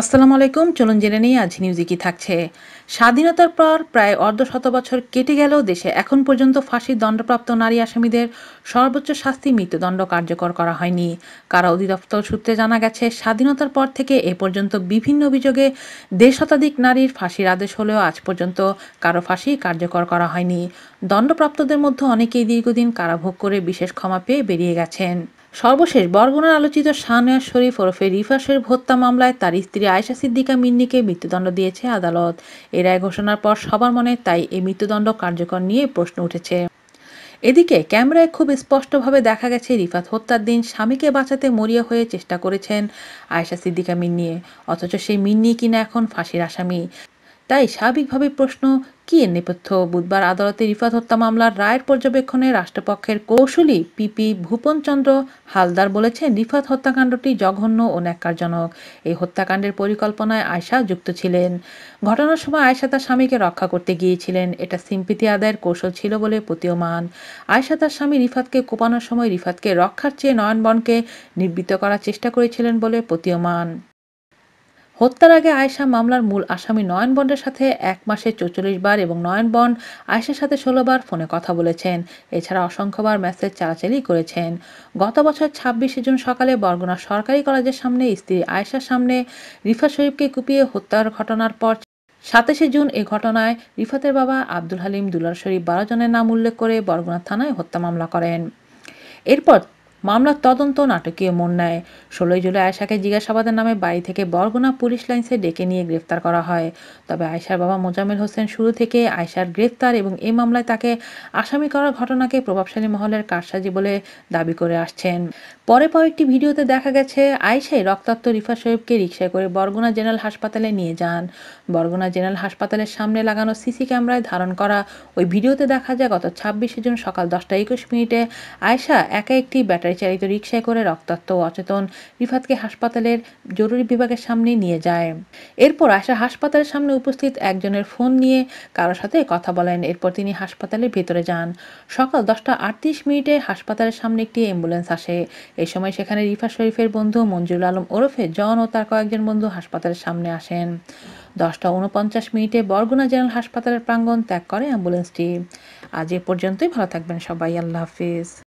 আসসালামু আলাইকুম চলুন জেনে নিয়ে আজ নিউজে কি থাকছে স্বাধীনতার পর প্রায় অর্ধশত বছর কেটে গেলেও দেশে এখন পর্যন্ত ফাঁসির দণ্ডপ্রাপ্ত নারী আসামিদের সর্বোচ্চ শাস্তি মৃত্যুদণ্ড কার্যকর করা হয়নি কারা অধিদপ্তর সূত্রে জানা গেছে স্বাধীনতার পর থেকে এ পর্যন্ত বিভিন্ন অভিযোগে দেড় শতাধিক নারীর ফাঁসির আদেশ হলেও আজ পর্যন্ত কারো ফাঁসি কার্যকর করা হয়নি দণ্ডপ্রাপ্তদের মধ্যে অনেকেই দীর্ঘদিন কারাভোগ করে বিশেষ ক্ষমা পেয়ে বেরিয়ে গেছেন সর্বশেষ বরগুনার আলোচিত শাহনওয়াজ শরীফ ওরফে রিফাসের হত্যা মামলায় তার স্ত্রী আয়সা সিদ্দিকা মিন্নিকে মৃত্যুদণ্ড দিয়েছে আদালত এ রায় ঘোষণার পর সবার মনে তাই এই মৃত্যুদণ্ড কার্যকর নিয়ে প্রশ্ন উঠেছে এদিকে ক্যামেরায় খুব স্পষ্টভাবে দেখা গেছে রিফাত হত্যার দিন স্বামীকে বাঁচাতে মরিয়া হয়ে চেষ্টা করেছেন আয়েশা সিদ্দিকা মিন্নিয়ে অথচ সেই মিন্নি কিনা এখন ফাঁসির আসামি তাই স্বাভাবিকভাবে প্রশ্ন কি এর নেপথ্য বুধবার আদালতে রিফাত হত্যা মামলার রায়ের পর্যবেক্ষণে রাষ্ট্রপক্ষের কৌশলী পিপি ভূপন চন্দ্র হালদার বলেছেন রিফাত হত্যাকাণ্ডটি জঘন্য ও ন্যাক্কারজনক এই হত্যাকাণ্ডের পরিকল্পনায় আয়সা যুক্ত ছিলেন ঘটনার সময় আয়সা তার স্বামীকে রক্ষা করতে গিয়েছিলেন এটা সিম্পিতি আদায়ের কৌশল ছিল বলে প্রতীয়মান আয়সা তার স্বামী রিফাতকে কোপানোর সময় রিফাতকে রক্ষার চেয়ে নয়নবনকে নির্বৃত করার চেষ্টা করেছিলেন বলে প্রতীয়মান হত্যার আগে আয়েশা মামলার মূল আসামি নয়ন বন্ডের সাথে এক মাসে চৌচল্লিশ বার এবং নয়ন বন্ড আয়েশার সাথে ষোলোবার ফোনে কথা বলেছেন এছাড়া অসংখ্যবার মেসেজ চালাচালি করেছেন গত বছর ছাব্বিশে জুন সকালে বরগুনা সরকারি কলেজের সামনে স্ত্রী আয়েশার সামনে রিফা শরীফকে কুপিয়ে হত্যার ঘটনার পর সাতাশে জুন এ ঘটনায় রিফাতের বাবা আব্দুল হালিম দুলার শরীফ বারো জনের নাম উল্লেখ করে বরগুনা থানায় হত্যা মামলা করেন এরপর মামলার তদন্ত নাটকীয় মন নেয় ষোলোই জুলাই আয়সাকে জিজ্ঞাসাবাদের নামে বাড়ি থেকে বরগুনা পুলিশ লাইন্সে ডেকে নিয়ে গ্রেফতার করা হয় তবে আয়সার বাবা মোজাম্মেল হোসেন শুরু থেকে আয়সার গ্রেফতার এবং এই মামলায় তাকে আসামি করার ঘটনাকে প্রভাবশালী মহলের কারসাজি বলে দাবি করে আসছেন পরে একটি ভিডিওতে দেখা গেছে আয়সাই রক্তাক্ত রিফা সাহেবকে রিক্সায় করে বরগুনা জেনারেল হাসপাতালে নিয়ে যান বরগুনা জেনারেল হাসপাতালের সামনে লাগানো সিসি ক্যামেরায় ধারণ করা ওই ভিডিওতে দেখা যায় গত ছাব্বিশে জুন সকাল দশটা একুশ মিনিটে আয়সা একা একটি ব্যাটারি চালিত রিকশায় করে রক্তাক্ত অচেতন রিফাতকে হাসপাতালের জরুরি বিভাগের সামনে নিয়ে যায় এরপর আশা হাসপাতালের সামনে উপস্থিত একজনের ফোন নিয়ে কারোর সাথে কথা বলেন এরপর তিনি হাসপাতালের ভেতরে যান সকাল দশটা আটত্রিশ মিনিটে হাসপাতালের সামনে একটি অ্যাম্বুলেন্স আসে এই সময় সেখানে রিফা শরীফের বন্ধু মঞ্জুরুল আলম ওরফে জন ও তার কয়েকজন বন্ধু হাসপাতালের সামনে আসেন দশটা উনপঞ্চাশ মিনিটে বরগুনা জেনারেল হাসপাতালের প্রাঙ্গণ ত্যাগ করে অ্যাম্বুলেন্সটি আজ এ পর্যন্তই ভালো থাকবেন সবাই আল্লাহ হাফিজ